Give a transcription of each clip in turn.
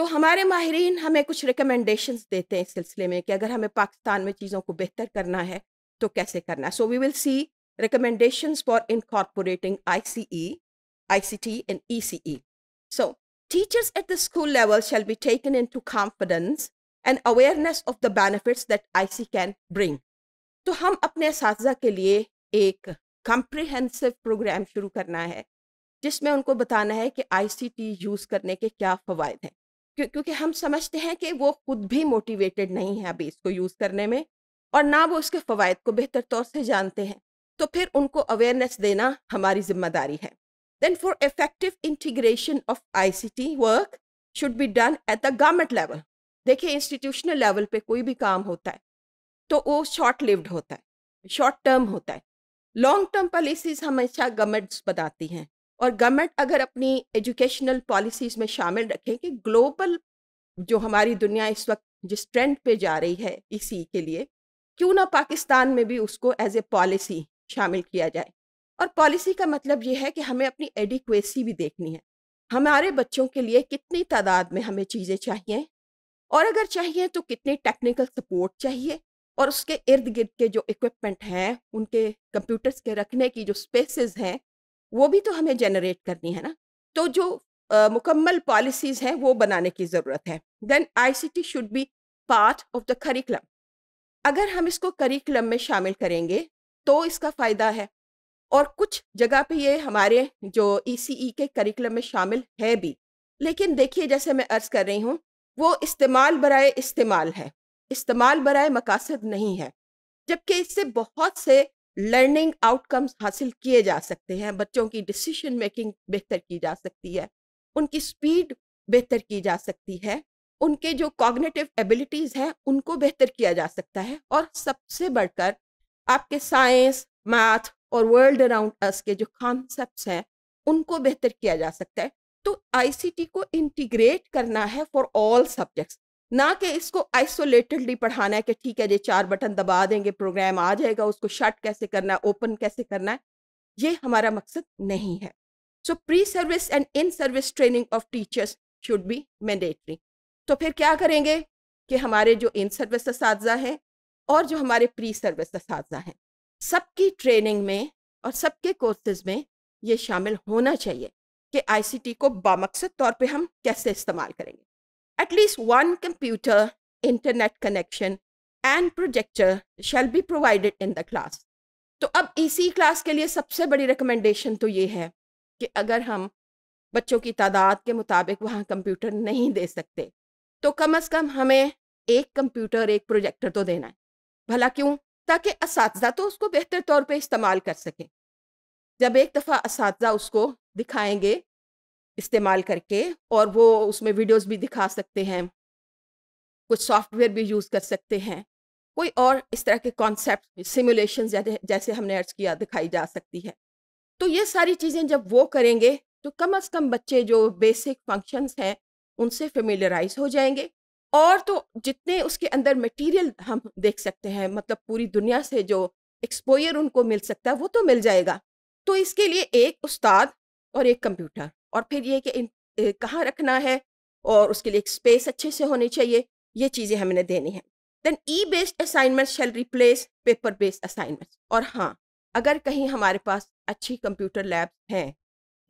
तो हमारे माहरीन हमें कुछ रिकमेंडेशन देते हैं इस सिलसिले में कि अगर हमें पाकिस्तान में चीज़ों को बेहतर करना है तो कैसे करना है so we will see recommendation for incorporating I C E I C T and E C E so the school level shall be taken into confidence and awareness of the benefits that I C can bring तो हम अपने इस के लिए एक comprehensive programme शुरू करना है जिसमें उनको बताना है कि आई सी टी यूज़ करने के क्या फ़वाद हैं क्योंकि हम समझते हैं कि वो खुद भी मोटिवेटेड नहीं है अभी इसको यूज़ करने में और ना वो उसके फ़वाद को बेहतर तौर से जानते हैं तो फिर उनको अवेयरनेस देना हमारी जिम्मेदारी है then for effective integration of T work should be done at the government level देखिए इंस्टीट्यूशनल लेवल पे कोई भी काम होता है तो वो शॉर्ट लिव्ड होता है शॉर्ट टर्म होता है लॉन्ग टर्म पॉलिसीज हमेशा गवर्नमेंट्स बताती हैं और गवर्नमेंट अगर अपनी एजुकेशनल पॉलिसीज़ में शामिल रखें कि ग्लोबल जो हमारी दुनिया इस वक्त जिस ट्रेंड पे जा रही है इसी के लिए क्यों ना पाकिस्तान में भी उसको एज ए पॉलिसी शामिल किया जाए और पॉलिसी का मतलब ये है कि हमें अपनी एडिक्वेसी भी देखनी है हमारे बच्चों के लिए कितनी तादाद में हमें चीज़ें चाहिए और अगर चाहिए तो कितनी टेक्निकल सपोर्ट चाहिए और उसके इर्द गिर्द के जो इक्विपमेंट हैं उनके कंप्यूटर्स के रखने की जो स्पेसेस हैं वो भी तो हमें जनरेट करनी है ना तो जो आ, मुकम्मल पॉलिसीज हैं वो बनाने की ज़रूरत है then ICT should be part of the curriculum अगर हम इसको करिकुलम में शामिल करेंगे तो इसका फ़ायदा है और कुछ जगह पे ये हमारे जो ई e e के करिकुलम में शामिल है भी लेकिन देखिए जैसे मैं अर्ज़ कर रही हूँ वो इस्तेमाल बरए इस्तेमाल है इस्तेमाल बरए मकासद नहीं है जबकि इससे बहुत से लर्निंग आउटकम्स हासिल किए जा सकते हैं बच्चों की डिसीशन मेकिंग बेहतर की जा सकती है उनकी स्पीड बेहतर की जा सकती है उनके जो कॉग्नेटिव एबिलिटीज़ हैं उनको बेहतर किया जा सकता है और सबसे बढ़कर आपके साइंस मैथ और वर्ल्ड अराउंड अस के जो कॉन्सेप्ट हैं उनको बेहतर किया जा सकता है तो आईसीटी को इंटीग्रेट करना है फॉर ऑल सब्जेक्ट्स ना कि इसको आइसोलेटेडली पढ़ाना है कि ठीक है ये चार बटन दबा देंगे प्रोग्राम आ जाएगा उसको शट कैसे करना है ओपन कैसे करना है ये हमारा मकसद नहीं है so pre service and in service training of teachers should be mandatory तो फिर क्या करेंगे कि हमारे जो इन सर्विस इस हैं और जो हमारे प्री सर्विस इस हैं सबकी ट्रेनिंग में और सबके कोर्सेज में ये शामिल होना चाहिए कि आईसीटी को बामकसद तौर पे हम कैसे इस्तेमाल करेंगे At least one computer, internet connection and projector shall be provided in the class तो अब इसी e क्लास के लिए सबसे बड़ी रिकमेंडेशन तो ये है कि अगर हम बच्चों की तादाद के मुताबिक वहाँ कंप्यूटर नहीं दे सकते तो कम अज़ कम हमें एक कंप्यूटर एक प्रोजेक्टर तो देना है भला क्यों ताकि इस तो उसको बेहतर तौर पे इस्तेमाल कर सकें जब एक दफ़ा इस तो उसको दिखाएंगे इस्तेमाल करके और वो उसमें वीडियोस भी दिखा सकते हैं कुछ सॉफ्टवेयर भी यूज़ कर सकते हैं कोई और इस तरह के कॉन्सेप्ट सिमुलेशन जैसे हमने अर्ज किया दिखाई जा सकती है तो ये सारी चीज़ें जब वो करेंगे तो कम अज़ कम बच्चे जो बेसिक फंक्शंस हैं उनसे फेमिलराइज हो जाएंगे और तो जितने उसके अंदर मटेरियल हम देख सकते हैं मतलब पूरी दुनिया से जो एक्सपोयर उनको मिल सकता है वो तो मिल जाएगा तो इसके लिए एक उस्ताद और एक कंप्यूटर और फिर ये कि कहाँ रखना है और उसके लिए एक स्पेस अच्छे से होनी चाहिए ये चीज़ें हमने देनी है then E based assignment shall replace paper based assignment और हाँ अगर कहीं हमारे पास अच्छी कंप्यूटर लैब हैं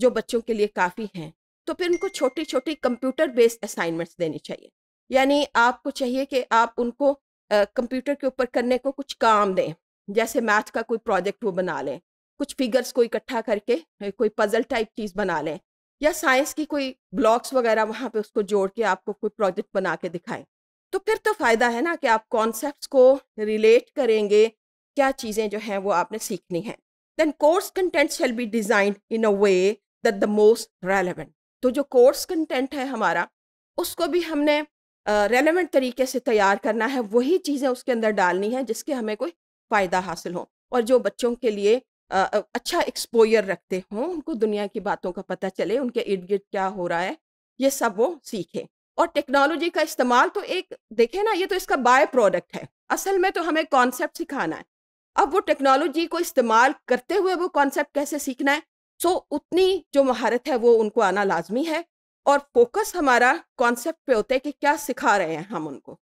जो बच्चों के लिए काफ़ी हैं तो फिर उनको छोटी छोटी कंप्यूटर बेस्ड असाइनमेंट्स देनी चाहिए यानी आपको चाहिए कि आप उनको कंप्यूटर के ऊपर करने को कुछ काम दें जैसे मैथ का कोई प्रोजेक्ट वो बना लें कुछ फिगर्स को इकट्ठा करके कोई पजल टाइप चीज़ बना लें या साइंस की कोई ब्लॉक्स वगैरह वहाँ पे उसको जोड़ के आपको कोई प्रोजेक्ट बना के दिखाएं तो फिर तो फ़ायदा है ना कि आप कॉन्सेप्ट को रिलेट करेंगे क्या चीज़ें जो हैं वो आपने सीखनी है then course content shall be designed in a way that the most relevant तो जो कोर्स कंटेंट है हमारा उसको भी हमने रेलिवेंट uh, तरीके से तैयार करना है वही चीज़ें उसके अंदर डालनी है जिसके हमें कोई फ़ायदा हासिल हो और जो बच्चों के लिए अच्छा एक्सपोयर रखते हों उनको दुनिया की बातों का पता चले उनके इर्द गिर्द क्या हो रहा है ये सब वो सीखें और टेक्नोलॉजी का इस्तेमाल तो एक देखें ना ये तो इसका बाय प्रोडक्ट है असल में तो हमें कॉन्सेप्ट सिखाना है अब वो टेक्नोलॉजी को इस्तेमाल करते हुए वो कॉन्सेप्ट कैसे सीखना है सो उतनी जो महारत है वो उनको आना लाजमी है और फोकस हमारा कॉन्सेप्ट पे होता है कि क्या सिखा रहे हैं हम उनको